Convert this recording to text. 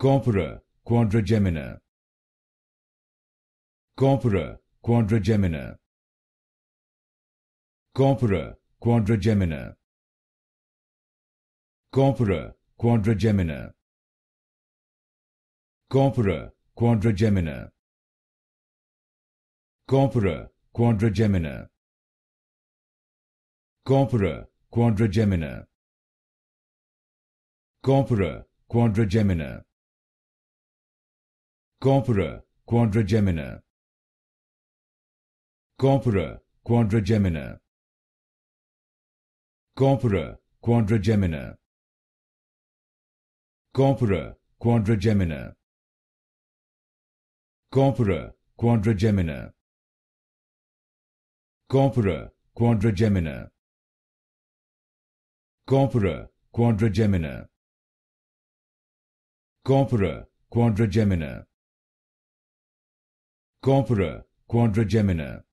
Corpora quadrigemina. Corpora quadrigemina. Corpora quadrigemina. Corpora quadrigemina. Corpora quadrigemina. Corpora quadrigemina. Corpora quadrigemina. Corpora quadragemina. Corpora quadragemina. Corpora quadragemina. Corpora quadragemina. Corpora quadragemina. Corpora quadragemina. Corpora quadragemina. quadragemina. Corpora quadragemina